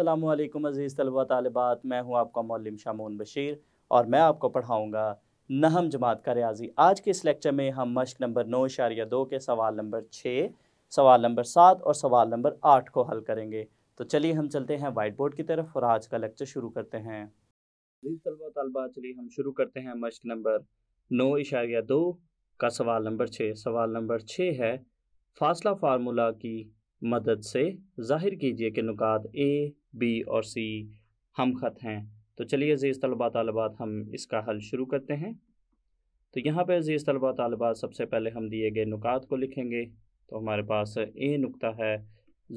असलम अज़ीज़ तलबा तलबात मैं हूँ आपका मौलम शाम बशीर और मैं आपको पढ़ाऊँगा नहम जमात का रियाजी आज के इस लेक्चर में हम मश्क नंबर नौ शारिया दो के सवाल नंबर छः सवाल नंबर सात और सवाल नंबर आठ को हल करेंगे तो चलिए हम चलते हैं वाइट बोर्ड की तरफ और आज का लेक्चर शुरू करते हैं तलबा तलबा चलिए हम शुरू करते हैं मश्क नंबर नौ इशारिया दो का सवाल नंबर छः सवाल नंबर छः है फासला फार्मूला की मदद से जाहिर कीजिए कि नुकात ए बी और सी हम खत हैं तो चलिए जेज़ तलबा तलबात हम इसका हल शुरू करते हैं तो यहाँ पर जेज़ तलबा तलबात सबसे पहले हम दिए गए नुकात को लिखेंगे तो हमारे पास ए नुकता है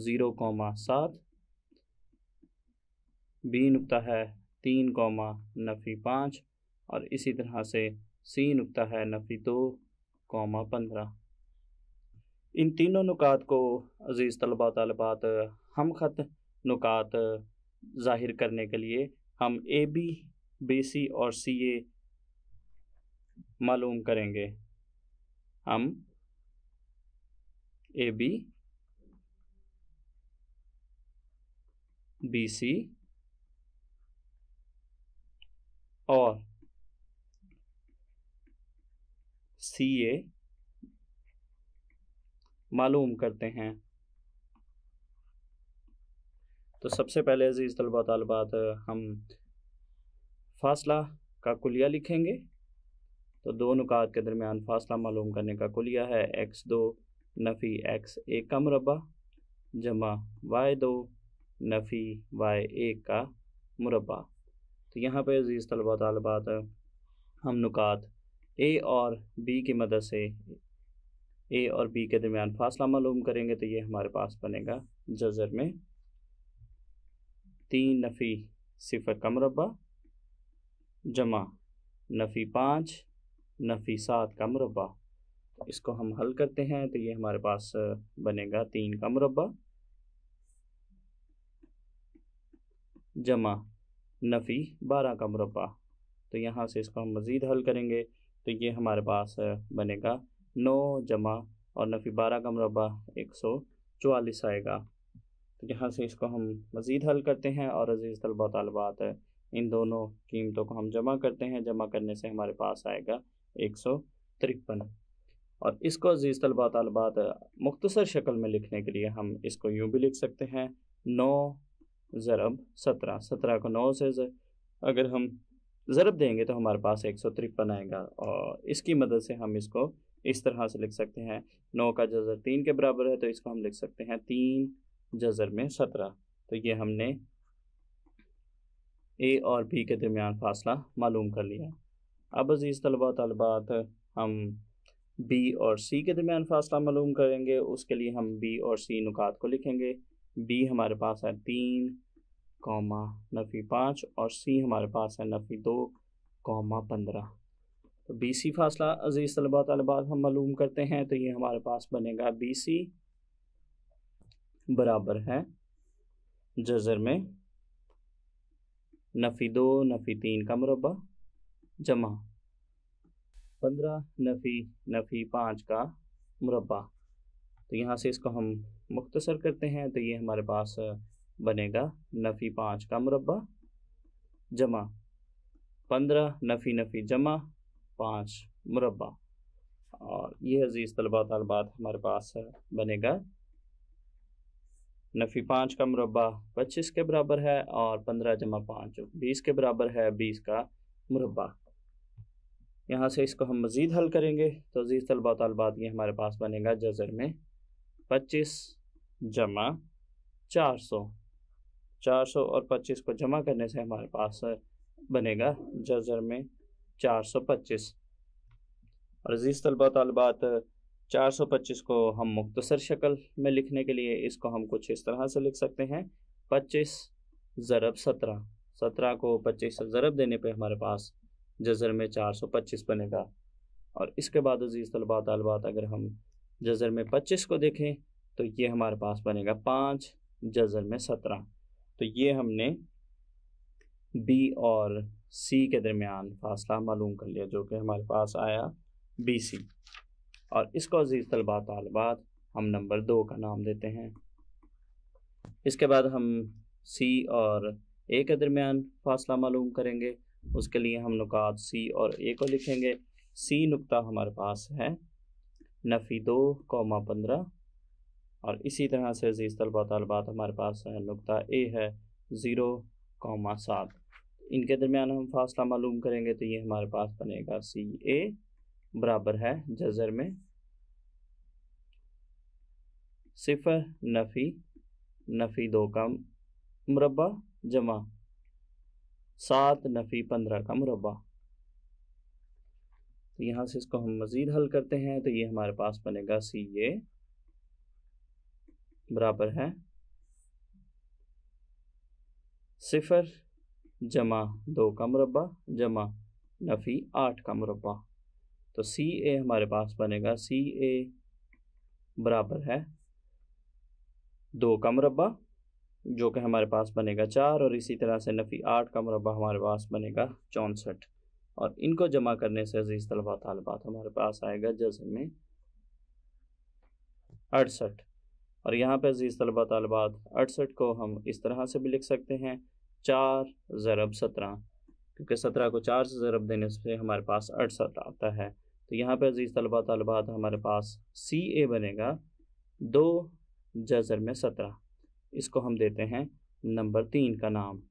ज़ीरो कौमा सात बी नुकता है तीन कौमा नफ़ी पाँच और इसी तरह से सी नुकता है नफ़ी दो कौमा पंद्रह इन तीनों नुकात को अज़ीज़ तलबा तलबात हम ख़त नुकात ज़ाहिर करने के लिए हम ए बी बी सी और सी ए मालूम करेंगे हम ए बी बी सी और सी ए मालूम करते हैं तो सबसे पहले अजीज़ तलबा तलबात हम फासला का कुलिया लिखेंगे तो दो नुकात के दरमियान फासला मालूम करने का कुलिया है एक्स दो नफ़ी एक्स एक का मुरबा जमा वाई दो नफ़ी वाई एक का मुरबा तो यहाँ पर अजीज़ तलबा तलबात हम नुकात ए और बी की मदद से ए और बी के दरमियान फासला मालूम करेंगे तो ये हमारे पास बनेगा जजर में तीन नफ़ी सिफर का मुरबा जमा नफ़ी पाँच नफ़ी सात का मुरबा इसको हम हल करते हैं तो ये हमारे पास बनेगा तीन का मुरबा जमा नफ़ी बारह का मुरबा तो यहाँ से इसको हम मज़ीद हल करेंगे तो ये हमारे पास बनेगा नौ जमा और नफ़ी बारह का मुरबा एक सौ चवालीस आएगा तो यहाँ से इसको हम मज़ीद हल करते हैं और अज़ीज़ तलबा तलबात इन दोनों कीमतों को हम जमा करते हैं जमा करने से हमारे पास आएगा एक सौ तिरपन और इसको अज़ीज़ तलबा तलबात मुख्तसर शक्ल में लिखने के लिए हम इसको यूँ भी लिख सकते हैं नौ ज़रब सत्रह सत्रह को नौ से जर, अगर हम ज़रब देंगे तो हमारे पास एक सौ तिरपन आएगा और इसकी मदद से हम इसको इस तरह से लिख सकते हैं नौ का जजर तीन के बराबर है तो इसको हम लिख सकते हैं तीन जजर में सत्रह तो ये हमने ए और बी के दरमियान फासला मालूम कर लिया अब अज़ीज़ तलबा तलबात हम बी और सी के दरमियान फासला मालूम करेंगे उसके लिए हम बी और सी नुकात को लिखेंगे बी हमारे पास है तीन कौमा नफ़ी पाँच और सी हमारे पास है नफ़ी दो कौमा पंद्रह तो बी सी फासला अज़ीज़ तलबा तलबात हम मालूम करते हैं तो ये हमारे पास बनेगा बी सी बराबर है जजर में नफ़ी दो नफ़ी तीन का मुरबा जमा पंद्रह नफ़ी नफ़ी पाँच का मुरबा तो यहाँ से इसको हम मुख्तसर करते हैं तो ये हमारे पास बनेगा नफ़ी पाँच का मुरबा जमा पंद्रह नफ़ी नफ़ी जमा पाँच मुरबा और ये अज़ीज़ तलबा तलबात हमारे पास बनेगा नफ़ी पाँच का मुरबा पच्चीस के बराबर है और पंद्रह जमा पाँच बीस के बराबर है बीस का मुरबा यहाँ से इसको हम मज़ीद हल करेंगे तो अजीज़ तलबा तलबात ये हमारे पास बनेगा जजर में पच्चीस जमा चार सौ चार सौ और पच्चीस को जमा करने से हमारे पास बनेगा जजर में चार सौ पच्चीस और अजीज़ तलबा तलबात 425 को हम मुख्तसर शक्ल में लिखने के लिए इसको हम कुछ इस तरह से लिख सकते हैं 25 ज़रब 17 17 को 25 से ज़रब देने पे हमारे पास जजर में 425 बनेगा और इसके बाद अजीज़ तलबा तलबात अगर हम जजर में 25 को देखें तो ये हमारे पास बनेगा पाँच जजर में 17 तो ये हमने बी और सी के दरमियान फासला मालूम कर लिया जो कि हमारे पास आया बी सी और इसको अजीज़ तलबा तलबात हम नंबर दो का नाम देते हैं इसके बाद हम सी और ए के दरमियान फासला मालूम करेंगे उसके लिए हम नुकात सी और ए को लिखेंगे सी नुकता हमारे पास है नफ़ी दो कौमा पंद्रह और इसी तरह से अजीज़ तलबा तलबात हमारे पास है नुकता ए है ज़ीरो कौमा सात इनके दरमियान हम फासला मालूम करेंगे तो ये हमारे पास बनेगा सी ए बराबर है जजर में सिफर नफ़ी नफ़ी दो का मुरबा जमा सात नफ़ी पंद्रह का मुरबा तो यहाँ से इसको हम मज़ीद हल करते हैं तो ये हमारे पास बनेगा सी ए बराबर है सिफर जमा दो का मुरबा जमा नफ़ी आठ का मुरबा तो सी ए हमारे पास बनेगा सी ए बराबर है दो का मुरबा जो कि हमारे पास बनेगा चार और इसी तरह से नफ़ी आठ का मुरबा हमारे पास बनेगा चौंसठ और इनको जमा करने से अजीज़ तलबा तलबात हमारे पास आएगा जज में अड़सठ और यहाँ पर अजीज़ तलबा तलबात अड़सठ को हम इस तरह से भी लिख सकते हैं चार ज़रब सत्रह क्योंकि सत्रह को चार से ज़रब देने से हमारे पास अड़सठ आता है तो यहाँ पर अजीज़ तलबा तलबात हमारे पास सी ए बनेगा दो जजर में सत्रह इसको हम देते हैं नंबर तीन का नाम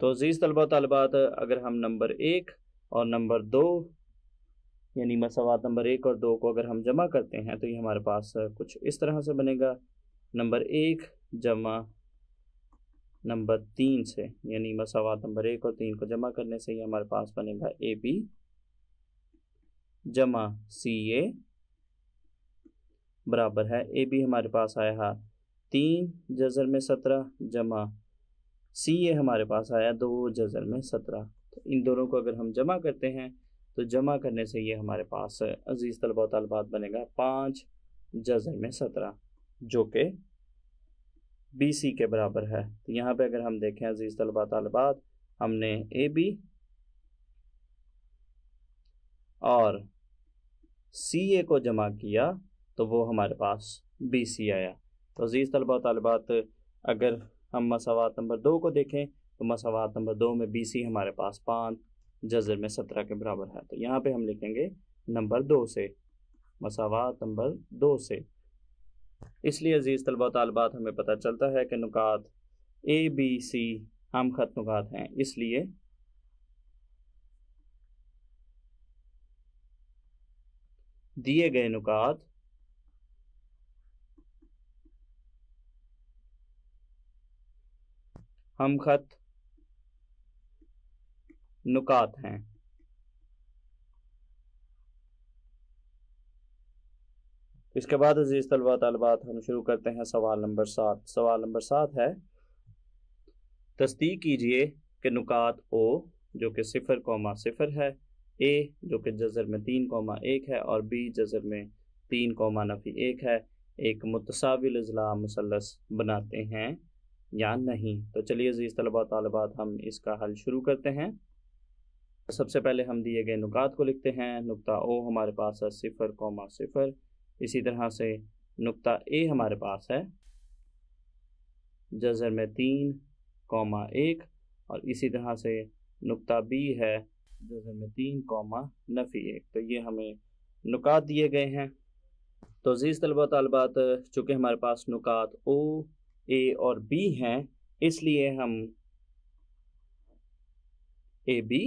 तो अजीज़ तलबा तलबात अगर हम नंबर एक और नंबर दो यानी मसवाद नंबर एक और दो को अगर हम जमा करते हैं तो ये हमारे पास कुछ इस तरह से बनेगा नंबर एक जमा नंबर तीन से यानी मसावात नंबर एक और तीन को जमा करने से ही हमारे पास बनेगा ए बी जमा सी ए बराबर है ए बी हमारे पास आया है तीन जजर में सत्रह जमा सी ए हमारे पास आया दो जजर में सत्रह तो इन दोनों को अगर हम जमा करते हैं तो जमा करने से ये हमारे पास अजीज़ तलबा तलबात बनेगा पाँच जजर में सत्रह जो कि बी सी के बराबर है तो यहाँ पे अगर हम देखें अजीज़ तलबा तलबात हमने ए बी और सी ए को जमा किया तो वो हमारे पास बी सी आया तो अजीज़ तलबा तलबात अगर हम मसावत नंबर दो को देखें तो मसावत नंबर दो में बी सी हमारे पास पाँच जजर में सत्रह के बराबर है तो यहाँ पे हम लिखेंगे नंबर दो से मसावत नंबर दो से इसलिए अजीज़ तलबा तलबात हमें पता चलता है कि नुकात ए बी सी हम खत नुकात हैं इसलिए दिए गए नुकात हम खत नुकात हैं इसके बाद अजीज़ तलबा तलबात हम शुरू करते हैं सवाल नंबर सात सवाल नंबर सात है तस्दीक कीजिए कि नुकात ओ जो कि सिफर कौमा सिफर है ए जो कि जजर में तीन कौमा एक है और बी जजर में तीन कौमा नफ़ी एक है एक मुतसाविल अजला मुसलस बनाते हैं या नहीं तो चलिए अजीज़ तलबा तलबात हम इसका हल शुरू करते हैं सबसे पहले हम दिए गए नुकात को लिखते हैं नुकता ओ हमारे पास है सिफर कौमा सिफर इसी तरह से नुकता ए हमारे पास है जजर में तीन कौमा एक और इसी तरह से नुकता बी है में तीन कौमा नफ़ी एक तो ये हमें नुकात दिए गए हैं तो अज़ीज़ तलबा तलबात चूँकि हमारे पास नुकात ओ ए और बी हैं इसलिए हम ए बी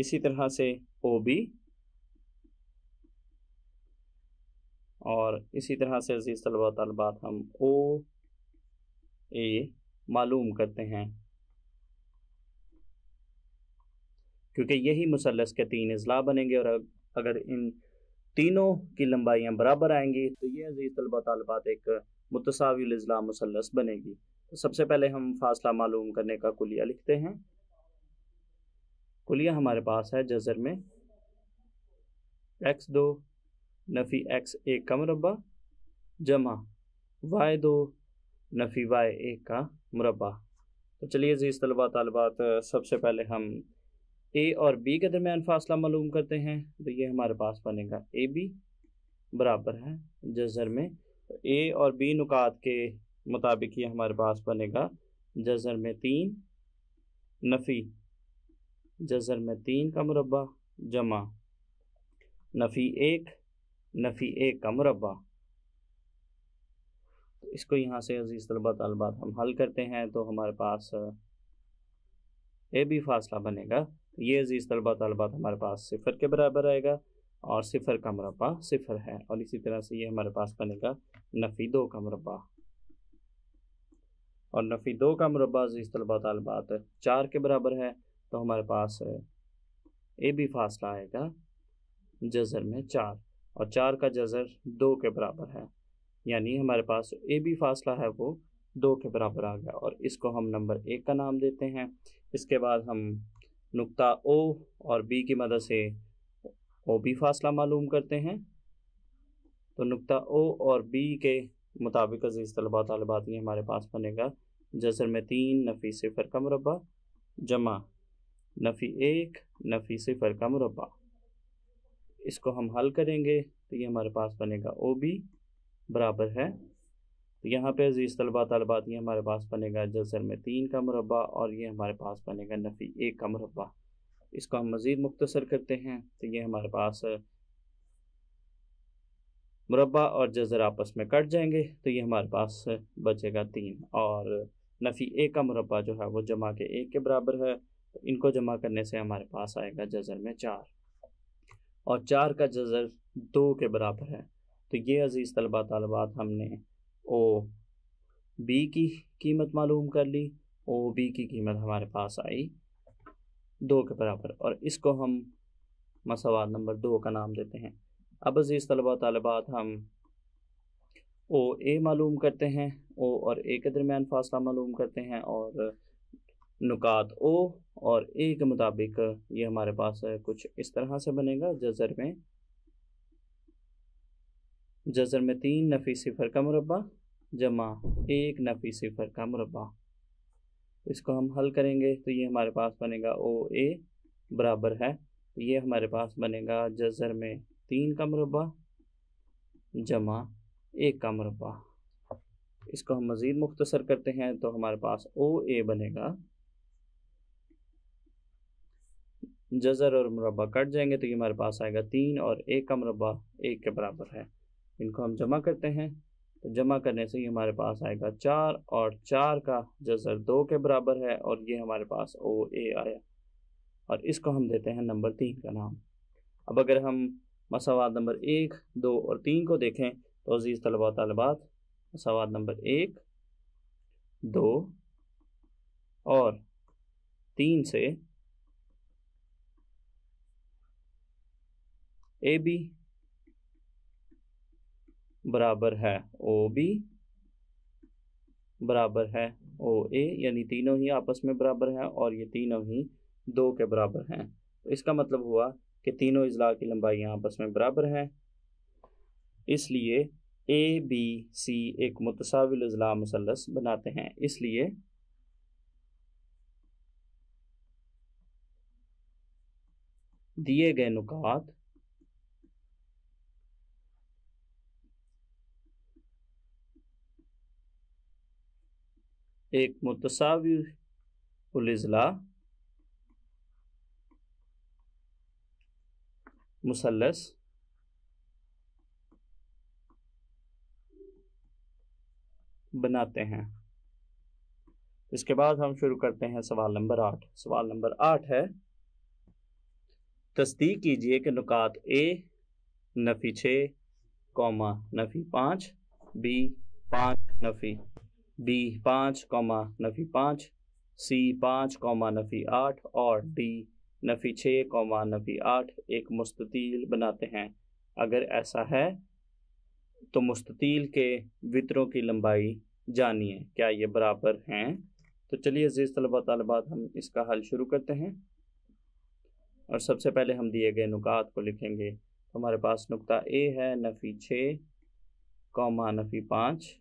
इसी तरह से ओ बी और इसी तरह से अजीज़ तलबा तलबात हम ओ ए मालूम करते हैं क्योंकि यही मुसलस के तीन अजला बनेंगे और अगर इन तीनों की लंबाइयाँ बराबर आएंगी तो ये अजीज़ तलबा तलबात एक मुतसावी अजला मुसलस बनेगी तो सबसे पहले हम फासला मालूम करने का कुलिया लिखते हैं कुलिया हमारे पास है जजर में एक्स दो नफ़ी एक्स एक का मुरबा जमा वाई दो नफ़ी वाई एक का मुरबा तो चलिए जी तलबा तलबात सबसे पहले हम ए और बी के दरमियान फासला मालूम करते हैं तो ये हमारे पास बनेगा ए बी बराबर है जजर में तो ए और बी नुकात के मुताबिक ये हमारे पास बनेगा जजर में तीन नफ़ी जजर में तीन का मुरबा जमा नफ़ी एक नफ़ी एक का मुरबा तो इसको यहाँ से अजीज़ तलबा तलबात हम हल करते हैं तो हमारे पास ए बी फासला बनेगा तो ये अजीज़ तलबा तलबात हमारे पास सिफर के बराबर आएगा और सिफर का मरबा सिफर है और इसी तरह से ये हमारे पास बनेगा नफ़ी दो का मरबा और नफ़ी दो का मरबा अजीज़ तलबा तलबात चार के बराबर है तो हमारे पास ए बी फासला आएगा जज़र में चार और चार का जज़र दो के बराबर है यानी हमारे पास ए भी फासला है वो दो के बराबर आ गया और इसको हम नंबर एक का नाम देते हैं इसके बाद हम नुक्ता ओ और बी की मदद से ओ बी फासला मालूम करते हैं तो नुक्ता ओ और बी के मुताबिक अजीज़ तलबा तलबात ये हमारे पास बनेगा जजर में तीन नफ़ी सिफर का मुरबा जमा नफ़ी एक नफ़ी सिफर का मुरबा इसको हम हल करेंगे तो ये हमारे पास बनेगा ओ बी बराबर है तो यहाँ पे अजीज़ तलबा तलबात ये हमारे पास बनेगा जजर में तीन का मुरबा और ये हमारे पास बनेगा नफ़ी एक का मुरबा इसको हम मज़ीद मुख्तसर करते हैं तो ये हमारे पास मुरबा और जजर आपस में कट जाएंगे तो ये हमारे पास बचेगा तीन और नफ़ी एक का मुरबा जो है वो जमा के एक के बराबर है तो इनको जमा करने से हमारे पास आएगा जजर में चार और चार का जजर दो के बराबर है तो ये अज़ीज़ तलबा तलबात हमने ओ बी की कीमत मालूम कर ली ओ बी की कीमत हमारे पास आई दो के बराबर और इसको हम मसवाद नंबर दो का नाम देते हैं अब अजीज़ तलबा तलबात हम ओ ए मालूम करते हैं ओ और ए के दरमियान फासला मालूम करते हैं और नुकात ओ और ए के मुताबिक ये हमारे पास कुछ इस तरह से बनेगा जजर में जजर में तीन नफी सिफर का मुरबा जमा एक नफ़ी सिफर का मुरबा इसको हम हल करेंगे तो ये हमारे पास बनेगा ओ ए बराबर है ये हमारे पास बनेगा जजर में तीन का मुरबा जमा एक का मुरबा इसको हम मज़ीद मुख्तसर करते हैं तो हमारे पास ओ ए बनेगा जजर और मुरबा कट जाएंगे तो ये हमारे पास आएगा तीन और एक का मुरबा एक के बराबर है इनको हम जमा करते हैं तो जमा करने से ये हमारे पास आएगा चार और चार का जजर दो के बराबर है और ये हमारे पास ओ ए आया और इसको हम देते हैं नंबर तीन का नाम अब अगर हम मसावाद नंबर एक दो और तीन को देखें तो अजीज़ तलबा तलबात मसावाद नंबर एक दो और तीन से ए बी बराबर है ओ बी बराबर है ओ ए यानी तीनों ही आपस में बराबर हैं और ये तीनों ही दो के बराबर हैं तो इसका मतलब हुआ कि तीनों अजला की लंबाइयाँ आपस में बराबर हैं इसलिए ए बी सी एक मुतसाविल अजला मुसलस बनाते हैं इसलिए दिए गए नुकात एक मुतसावी उलजला मुसलस बनाते हैं इसके बाद हम शुरू करते हैं सवाल नंबर आठ सवाल नंबर आठ है तस्दीक कीजिए कि नुकात ए नफ़ी छ कौमा नफ़ी पाँच बी पाँच नफ़ी बी पाँच कौमा नफ़ी पाँच सी पाँच कौमा नफ़ी आठ और डी नफ़ी छः कौमा नफ़ी आठ एक मुस्ततील बनाते हैं अगर ऐसा है तो मुस्ततील के वितरों की लंबाई जानिए क्या ये बराबर हैं तो चलिए अजीज़ तलबा तलबात हम इसका हल शुरू करते हैं और सबसे पहले हम दिए गए नुकात को लिखेंगे तो हमारे पास नुकता ए है नफ़ी छः कौमा नफ़ी पाँच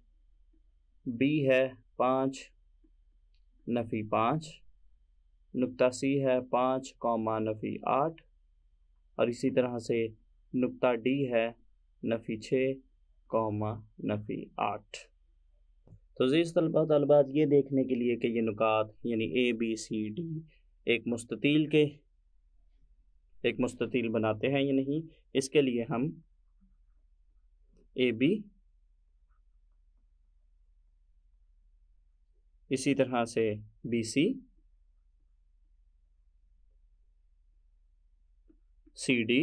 बी है पाँच नफ़ी पाँच नुकता सी है पाँच कौमा नफ़ी आठ और इसी तरह से नुकता डी है नफ़ी छः कौमा नफ़ी आठ तो जीज़ तलबा तलबात ये देखने के लिए कि ये नुकात यानी ए बी सी डी एक मुस्ततील के एक मुस्ततील बनाते हैं या नहीं इसके लिए हम ए बी इसी तरह से बी सी सी डी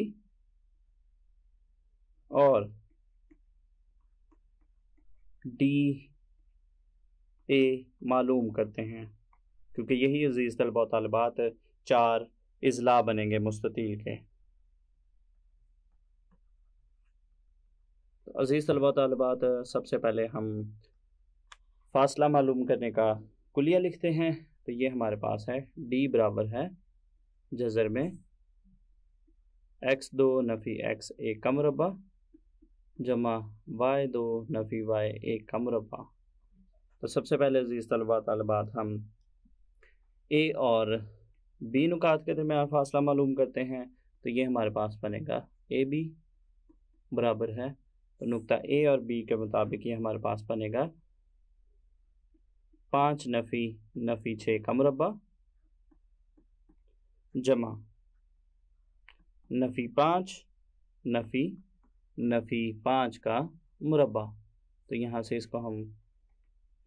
और डी ए मालूम करते हैं क्योंकि यही अजीज़ तलबा तलबात चार अजला बनेंगे मुस्ततील के तो अज़ीज़ तलबा तलबात सबसे पहले हम फासला मालूम करने का कुलिया लिखते हैं तो ये हमारे पास है डी बराबर है जजर में एक्स दो नफ़ी एक्स ए कम रबा जमा वाई दो नफ़ी वाई ए कम रबा तो सबसे पहले अजीज़ तलबा तलबात हम ए और बी नुकात के दरमियान फासला मालूम करते हैं तो ये हमारे पास बनेगा ए बी बराबर है तो नुकता ए और बी के मुताबिक ये हमारे पास बनेगा पाँच नफ़ी नफ़ी छः का मुरबा जमा नफ़ी पाँच नफ़ी नफ़ी पाँच का मुरबा तो यहाँ से इसको हम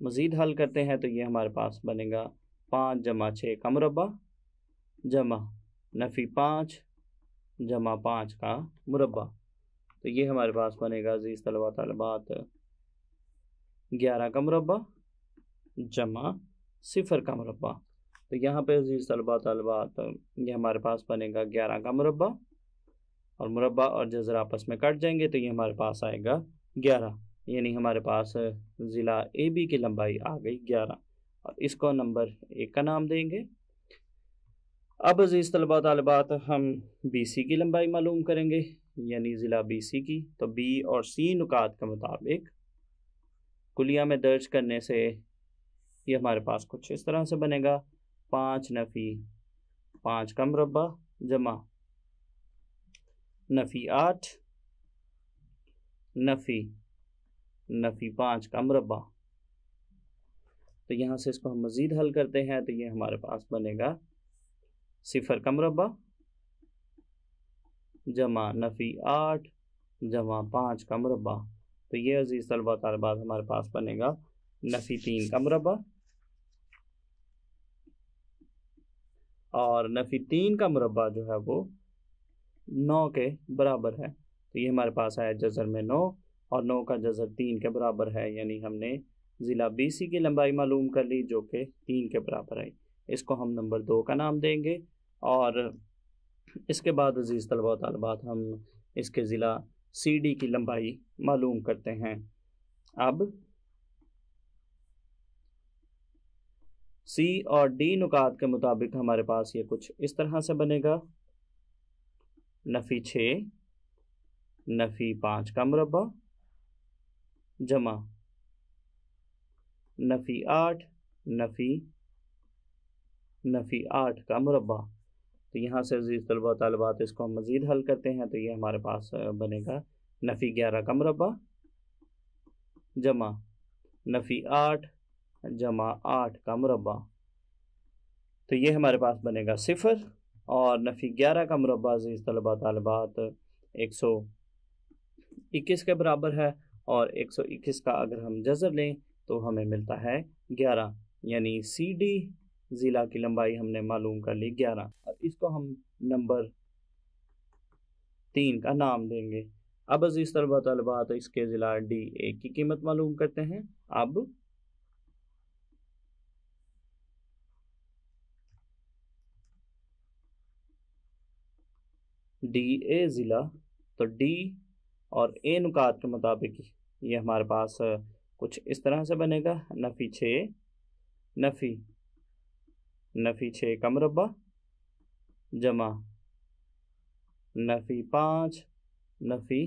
मज़ीद हल करते हैं तो ये हमारे पास बनेगा पाँच जमा छः का मुरबा जमा नफ़ी पाँच जमा पाँच का मुरबा तो ये हमारे पास बनेगा अजीज़ तलबा तलबात ग्यारह का मुरबा जमा सिफर का मुरबा तो यहाँ पे अजीज़ तलबा तलबा तो ये हमारे पास बनेगा ग्यारह का मुरबा और मुरबा और जजर आपस में कट जाएंगे तो ये हमारे पास आएगा ग्यारह यानी हमारे पास ज़िला ए बी की लंबाई आ गई ग्यारह और इसको नंबर एक का नाम देंगे अब अजीज़ तलबा तलबात तो हम बी सी की लंबाई मालूम करेंगे यानी ज़िला बी सी की तो बी और सी नुकात के मुताबिक कुलिया में दर्ज करने से ये हमारे पास कुछ इस तरह से बनेगा पाँच नफ़ी पाँच का मुरबा जमा नफ़ी आठ नफ़ी नफ़ी पाँच का मुरबा तो यहाँ से इसको हम मज़ीद हल करते हैं तो ये हमारे पास बनेगा सिफर का मुरबा जमा नफ़ी आठ जमा पाँच का मुरबा तो ये अजीज़ तलबा तलबात हमारे पास बनेगा नफ़ी तीन का मुरबा और नफ़ी तीन का मुरबा जो है वो नौ के बराबर है तो ये हमारे पास आया जजर में नौ और नौ का जजर तीन के बराबर है यानी हमने ज़िला सी की लंबाई मालूम कर ली जो कि तीन के बराबर आई इसको हम नंबर दो का नाम देंगे और इसके बाद अजीज़ तलबा तलबात हम इसके ज़िला सी डी की लंबाई मालूम करते हैं अब सी और डी नुकात के मुताबिक हमारे पास ये कुछ इस तरह से बनेगा नफ़ी छः नफ़ी पाँच का मुरबा जमा नफ़ी आठ नफ़ी नफ़ी आठ का मुरबा तो यहाँ से अजीज़ तलबा तलबात इसको हम मज़ीद हल करते हैं तो ये हमारे पास बनेगा नफ़ी ग्यारह का मुरबा जमा नफ़ी आठ जमा आठ का मुरबा तो ये हमारे पास बनेगा सिफर और नफ़ी ग्यारह का मुरबा अजीज़ तलबा तलबात एक सौ इक्कीस के बराबर है और एक सौ इक्कीस का अगर हम जजर लें तो हमें मिलता है ग्यारह यानी सी डी ज़िला की लंबाई हमने मालूम कर ली ग्यारह और इसको हम नंबर तीन का नाम देंगे अब अजीज़ तलबा तलबात इसके ज़िला डी ए की कीमत मालूम करते हैं अब डी ए ज़िला तो डी और ए नुकात के मुताबिक ये हमारे पास कुछ इस तरह से बनेगा नफ़ी छः नफ़ी नफ़ी छः का मरबा जमा नफ़ी पाँच नफ़ी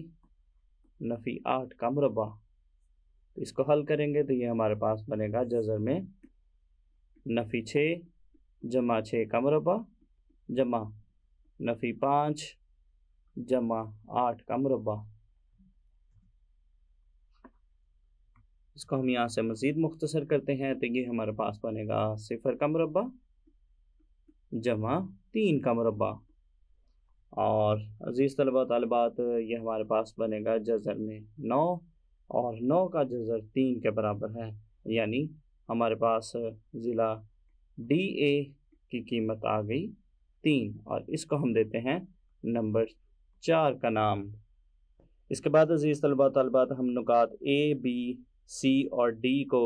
नफ़ी आठ का मरबा तो इसको हल करेंगे तो ये हमारे पास बनेगा जजर में नफ़ी छः जमा छः का मुरबा जमा नफ़ी पाँच जमा आठ का मुरबा इसको हम यहाँ से मज़ीद मुख्तसर करते हैं तो ये हमारे पास बनेगा सिफर का मुरबा जमा तीन का मुरबा और अज़ीज़ तलबा तलबात ये हमारे पास बनेगा जजर में नौ और नौ का जजर तीन के बराबर है यानी हमारे पास ज़िला डी ए की कीमत आ गई तीन और इसको हम देते हैं नंबर चार का नाम इसके बाद अजीज़ तलबा तलबात हम नुकात ए बी सी और डी को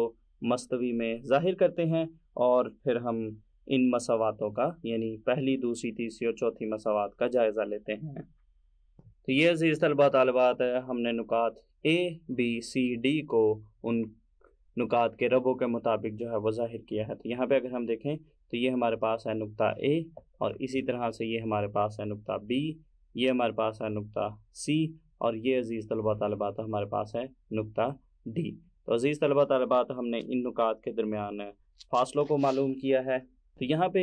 मस्तवी में ज़ाहिर करते हैं और फिर हम इन मसावतों का यानी पहली दूसरी तीसरी और चौथी मसावत का जायज़ा लेते हैं तो ये अजीज़ तलबा तलबात है हमने नुकात ए बी सी डी को उन नुकात के रबों के मुताबिक जो है वो ज़ाहिर किया है तो यहाँ पर अगर हम देखें तो ये हमारे पास है नुकता ए और इसी तरह से ये हमारे पास है नुकता बी ये हमारे पास है नुकता सी और ये अजीज़ तलबा तलबात हमारे पास है नुकता डी तो अजीज़ तलबा तलबात हमने इन नुकात के दरमियान फासलों को मालूम किया है तो यहाँ पे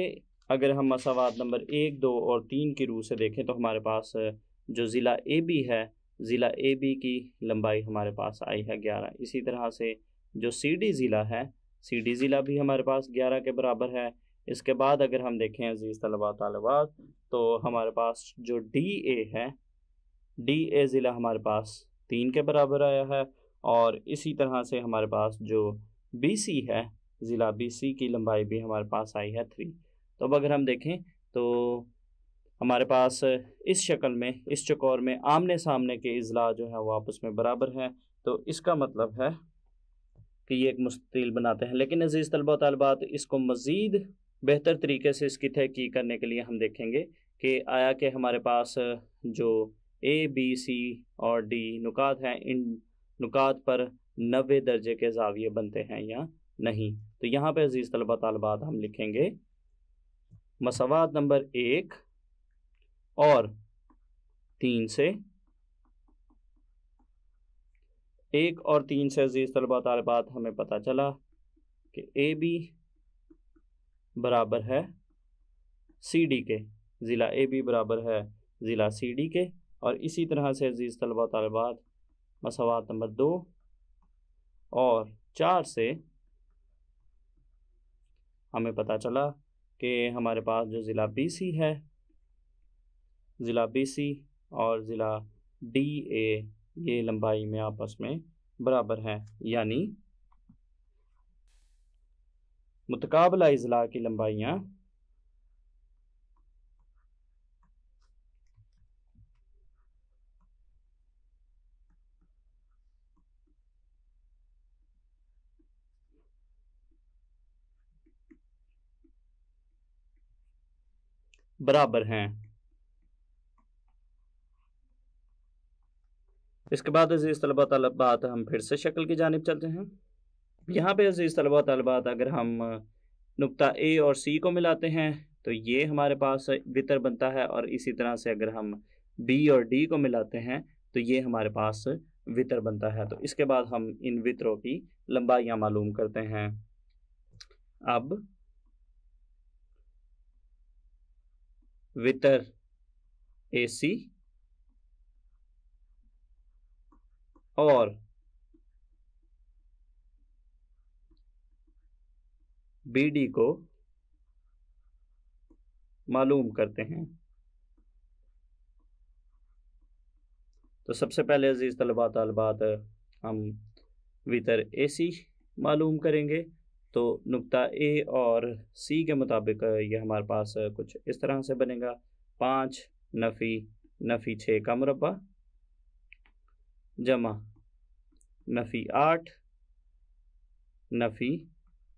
अगर हम मसावत नंबर एक दो और तीन की रूह से देखें तो हमारे पास जो ज़िला ए बी है ज़िला ए बी की लंबाई हमारे पास आई है ग्यारह इसी तरह से जो सी डी ज़िला है सी डी ज़िला भी हमारे पास ग्यारह के बराबर है इसके बाद अगर हम देखें अजीज़ तलबा तलबात तो हमारे पास जो डी ए है डी ए ज़िला हमारे पास तीन के बराबर आया है और इसी तरह से हमारे पास जो बी सी है ज़िला बी सी की लंबाई भी हमारे पास आई है थ्री तो अब अगर हम देखें तो हमारे पास इस शक्ल में इस चकोर में आमने सामने के अजला जो है वो आपस में बराबर हैं तो इसका मतलब है कि ये एक मुस्तिल बनाते हैं लेकिन अजीज़ तलबा तलबात इसको मज़ीद बेहतर तरीके से इसकी तहकी करने के लिए हम देखेंगे कि आया कि हमारे पास जो ए बी सी और डी नुकात हैं इन नुकात पर नबे दर्जे के जाविये बनते हैं या नहीं तो यहाँ पर अजीज़ तलबा तलबात हम लिखेंगे मसवाद नंबर एक और तीन से एक और तीन से अजीज़ तलबा तलबात हमें पता चला कि ए बी बराबर है सी डी के ज़िला ए बी बराबर है ज़िला सी डी के और इसी तरह से अजीज़ तलबा तलबात मसवात नंबर दो और चार से हमें पता चला कि हमारे पास जो ज़िला बी सी है ज़िला बी सी और ज़िला डी ए ये लंबाई में आपस में बराबर है यानी मुतकबला अजला की लंबाइयाँ बराबर हैं इसके बाद अजीज़ तलबा तलबात हम फिर से शक्ल की जानब चलते हैं हम्म। यहाँ पे अजीज़ तलबा तलबात अगर हम नुकता ए और सी को मिलाते हैं तो ये हमारे पास वितर बनता है और इसी तरह से अगर हम बी और डी को मिलाते हैं तो ये हमारे पास वितर बनता है तो इसके बाद हम इन वितरों की लंबाइयाँ मालूम करते हैं अब वितर ए सी और बी डी को मालूम करते हैं तो सबसे पहले अजीज़ तलबा तलबात हम वितर ए सी मालूम करेंगे तो नुकता ए और सी के मुताबिक ये हमारे पास कुछ इस तरह से बनेगा पाँच नफ़ी नफ़ी छः का मुरबा जमा नफ़ी आठ नफ़ी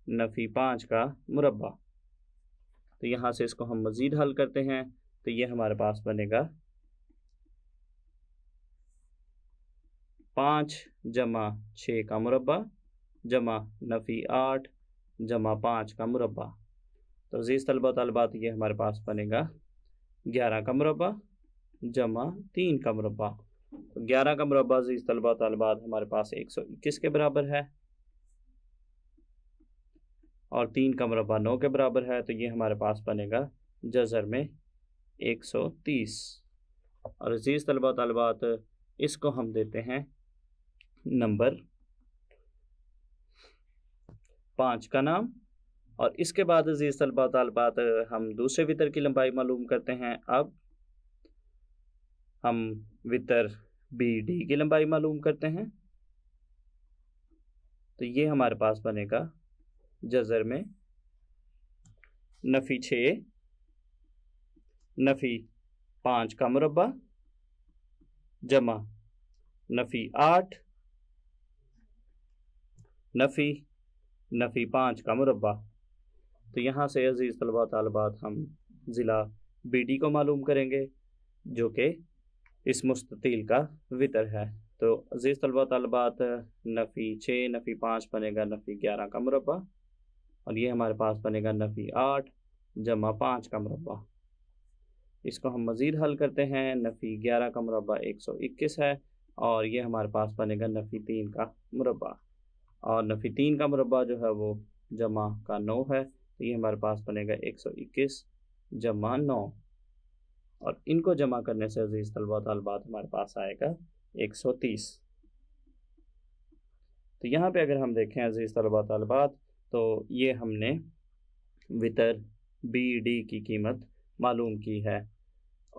नफ़ी पाँच का मुरबा तो यहाँ से इसको हम मज़ीद हल करते हैं तो ये हमारे पास बनेगा पाँच जमा छः का मुरबा जमा नफ़ी आठ जमा पाँच का मुरबा तो अजीज तलबा तलबा तो ये हमारे पास बनेगा ग्यारह का मुरबा जमा तीन का मुरबा तो ग्यारह का मुरबा जीज तलबा तलबात तो हमारे पास एक सौ इक्कीस के बराबर है और तीन का मुरबा नौ के बराबर है तो ये हमारे पास बनेगा जजर में एक सौ तीस और अजीज़ तलबा तलबात इसको हम देते हैं नंबर पाँच का नाम और इसके बाद अजीज़ तलबा तलबात हम दूसरे वितर की लंबाई मालूम करते हैं अब हम वितर बी डी की लंबाई मालूम करते हैं तो ये हमारे पास बनेगा जजर में नफ़ी छ नफ़ी पाँच का मुरबा जमा नफ़ी आठ नफ़ी नफ़ी पाँच का मुरबा तो यहाँ से अज़ीज़ तलबा तलबात हम ज़िला बीडी को मालूम करेंगे जो कि इस मुस्तिल का वितर है तो अज़ीज़ तलबा तलबात नफ़ी छः नफ़ी पाँच बनेगा नफ़ी ग्यारह का मुरबा और ये हमारे पास बनेगा नफ़ी आठ जमा पाँच का मरबा इसको हम मज़ीद हल करते हैं नफ़ी ग्यारह का मरबा एक सौ इक्कीस है और ये हमारे पास बनेगा नफ़ी तीन का मुरबा और नफ़ी तीन का मुरबा जो है वो जमा का नौ है तो ये हमारे पास बनेगा एक सौ इक्कीस जमा नौ और इनको जमा करने से अजीज़ तलबा तलबात हमारे पास आएगा एक सौ तीस तो यहाँ पर अगर हम देखें अजीज़ तलबा तलबात तो ये हमने वितर बी डी की कीमत मालूम की है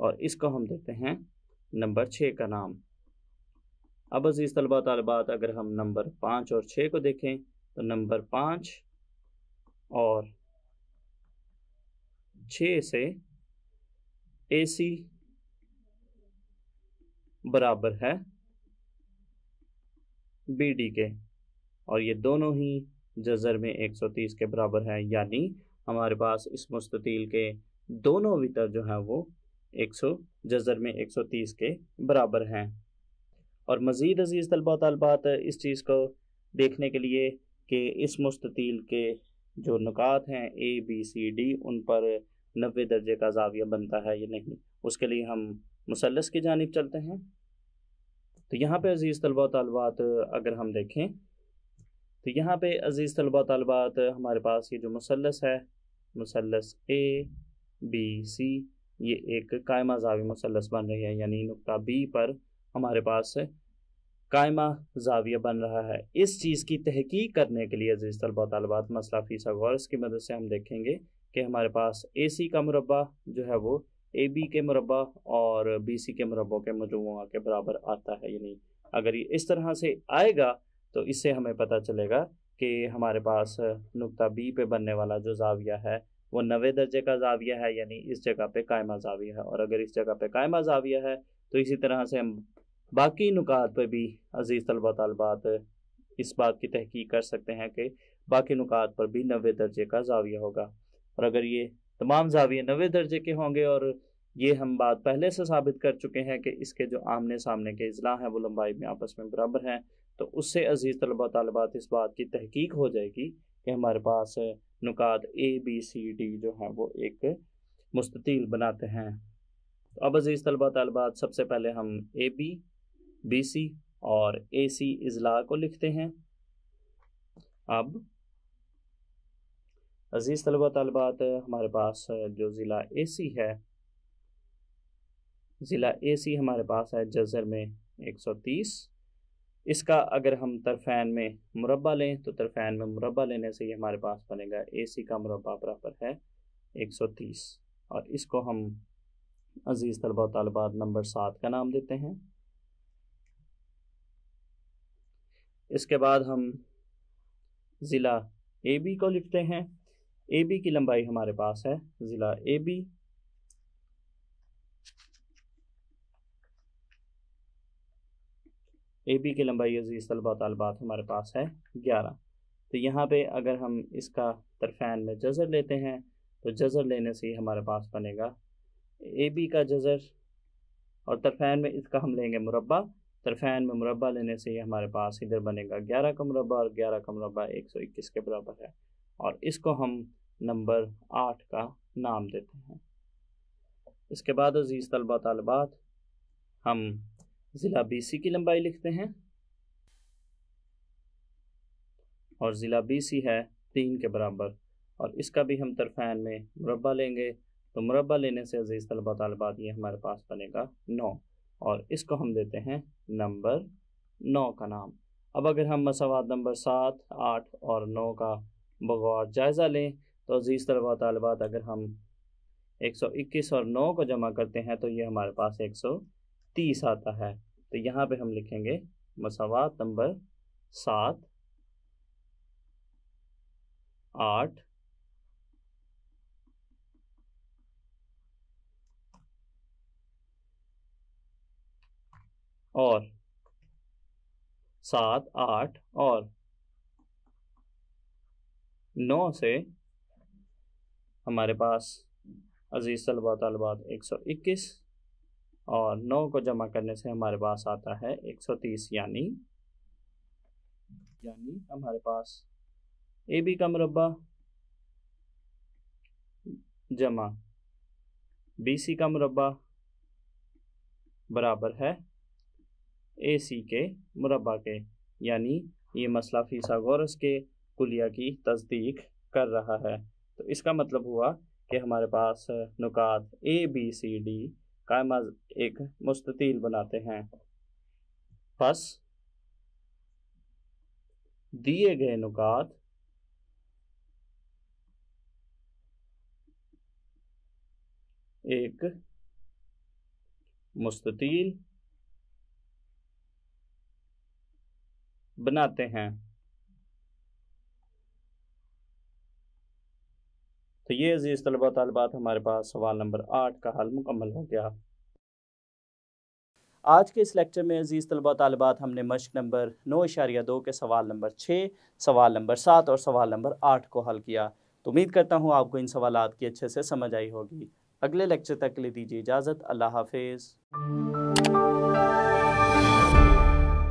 और इसको हम देते हैं नंबर छः का नाम अब अजीज़ तलबा तलबात अगर हम नंबर पाँच और छः को देखें तो नंबर पाँच और छः से ए सी बराबर है बी डी के और ये दोनों ही जजर में 130 के बराबर है यानी हमारे पास इस मुस्ततील के दोनों वितर जो हैं वो 100 जजर में 130 के बराबर हैं और मज़ीद अज़ीज़ तलबा तलबात इस चीज़ को देखने के लिए कि इस मुस्ततील के जो नुकात हैं ए बी सी डी उन पर नबे दर्जे का जाविया बनता है या नहीं उसके लिए हम मुसलस की जानब चलते हैं तो यहाँ पे अज़ीज़ तलबा तलबात अगर हम देखें तो यहाँ पे अज़ीज़ तलबा तलबात हमारे पास ये जो मुसलस है मुसलस ए बी सी ये एक कायमा जावी मुसलस बन रही है यानी नुकता बी पर हमारे पास कायमा जाविया बन रहा है इस चीज़ की तहकीक करने के लिए अजीज़ तलबा तलबात मसला फ़ीसा गौरस की मदद से हम देखेंगे कि हमारे पास ए सी का मुरबा जो है वो ए बी के मुरबा और बी सी के मुरबों के मजमु के बराबर आता है यानी अगर ये इस तरह से आएगा तो इससे हमें पता चलेगा कि हमारे पास नुकता बी पे बनने वाला जो जाविया है वो नवे दर्जे का जाविया है यानी इस जगह पे कायमा जाविया है और अगर इस जगह पे कायमा जाविया है तो इसी तरह से हम बाकी नुकात पर भी अजीज़ तलबा तलबात इस बात की तहकीक कर सकते हैं कि बाकी नुकात पर भी नवे दर्जे का जाविया होगा और अगर ये तमाम जाविये नवे दर्जे के होंगे और ये हम बात पहले से साबित कर चुके हैं कि इसके जो आमने सामने के अजला हैं वो लंबाई में आपस में बराबर हैं तो उससे अजीज़ तलबा तलबात इस बात की तहकीक हो जाएगी कि हमारे पास नुकात ए बी सी डी जो हैं वो एक मुस्ततील बनाते हैं तो अब अजीज़ तलबा तलबात सबसे पहले हम ए बी बी सी और ए सी अजला को लिखते हैं अब अजीज़ तलबा तलबात हमारे पास जो ज़िला ए सी है ज़िला ए सी हमारे पास है जजर में एक सौ तीस इसका अगर हम तरफैन में मुरबा लें तो तरफैन में मुरबा लेने से ये हमारे पास बनेगा ए सी का मुरबा बराबर है 130 और इसको हम अज़ीज़ तलबा तलबात नंबर सात का नाम देते हैं इसके बाद हम ज़िला ए बी को लिखते हैं ए बी की लंबाई हमारे पास है ज़िला ए बी ए बी की लंबाई अजीज़ तलबा तलबात हमारे पास है ग्यारह तो यहाँ पे अगर हम इसका तरफैन में जज़र लेते हैं तो जज़र लेने से हमारे पास बनेगा ए बी का जज़र और तरफैन में इसका हम लेंगे मुरबा तरफैन में मुरबा लेने से ही हमारे पास इधर बनेगा ग्यारह का मुरबा और ग्यारह का मुरबा एक सौ इक्कीस के बराबर है और इसको हम नंबर आठ का नाम देते हैं इसके बाद अज़ीज़ तलबा तलबात हम ज़िला बीसी की लंबाई लिखते हैं और ज़िला बीसी है तीन के बराबर और इसका भी हम तरफैन में मुरबा लेंगे तो मुरबा लेने से अजीज़ तलबा तलबात ये हमारे पास बनेगा नौ और इसको हम देते हैं नंबर नौ का नाम अब अगर हम मसावाद नंबर सात आठ और नौ का बगौर जायज़ा लें तो अजीज़ तलबा तलबात अगर हम 121 और 9 को जमा करते हैं तो ये हमारे पास एक सौ तीस आता है तो यहाँ पे हम लिखेंगे मसावात नंबर सात आठ और सात आठ और नौ से हमारे पास अजीज तलबा तलबात एक सौ इक्कीस और नौ को जमा करने से हमारे पास आता है एक सौ तीस यानी यानी हमारे पास ए बी का मुरबा जमा बी सी का मुरबा बराबर है ए सी के मुरबा के यानी ये मसला फीसा गोरस के कुलिया की तस्दीक कर रहा है तो इसका मतलब हुआ कि हमारे पास नुकात ए बी सी डी कायमज एक मुस्ततील बनाते हैं बस दिए गए नुकात एक मुस्ततील बनाते हैं तो ये अजीज़ तलबा तलबात हमारे पास सवाल नंबर आठ का हल मुकम्मल हो गया आज के इस लेक्चर में अजीज़ तलबा तलबात हमने मश्क नंबर नौ इशारिया दो के सवाल नंबर छः सवाल नंबर सात और सवाल नंबर आठ को हल किया तो उम्मीद करता हूँ आपको इन सवाल की अच्छे से समझ आई होगी अगले लेक्चर तक ले दीजिए इजाज़त अल्लाह हाफिज़